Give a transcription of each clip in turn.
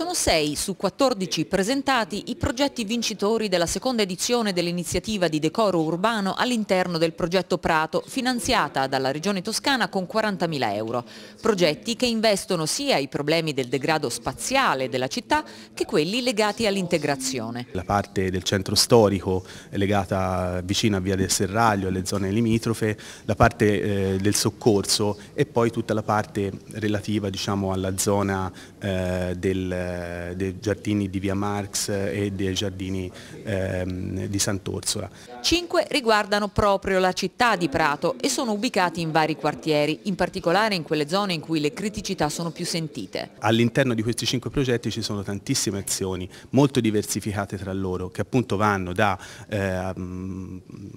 sono 6 su 14 presentati i progetti vincitori della seconda edizione dell'iniziativa di decoro urbano all'interno del progetto Prato, finanziata dalla Regione Toscana con 40.000 euro. Progetti che investono sia i problemi del degrado spaziale della città che quelli legati all'integrazione. La parte del centro storico legata vicino a Via del Serraglio, alle zone limitrofe, la parte eh, del soccorso e poi tutta la parte relativa diciamo, alla zona eh, del eh, dei giardini di Via Marx e dei giardini eh, di Sant'Orsola. Cinque riguardano proprio la città di Prato e sono ubicati in vari quartieri, in particolare in quelle zone in cui le criticità sono più sentite. All'interno di questi cinque progetti ci sono tantissime azioni, molto diversificate tra loro, che appunto vanno da eh,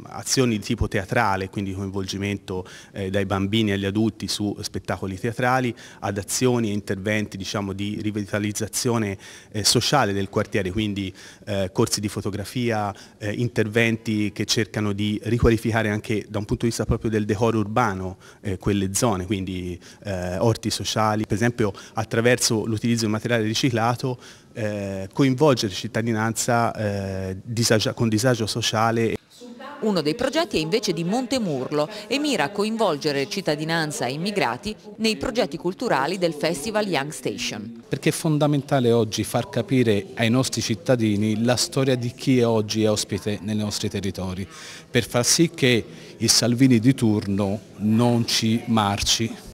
azioni di tipo teatrale, quindi coinvolgimento eh, dai bambini agli adulti su spettacoli teatrali, ad azioni e interventi diciamo, di rivitalizzazione programmazione eh, sociale del quartiere, quindi eh, corsi di fotografia, eh, interventi che cercano di riqualificare anche da un punto di vista proprio del decoro urbano eh, quelle zone, quindi eh, orti sociali, per esempio attraverso l'utilizzo di materiale riciclato eh, coinvolgere cittadinanza disagio, con disagio sociale. Uno dei progetti è invece di Montemurlo e mira a coinvolgere cittadinanza e immigrati nei progetti culturali del Festival Young Station. Perché è fondamentale oggi far capire ai nostri cittadini la storia di chi è oggi è ospite nei nostri territori, per far sì che il Salvini di turno non ci marci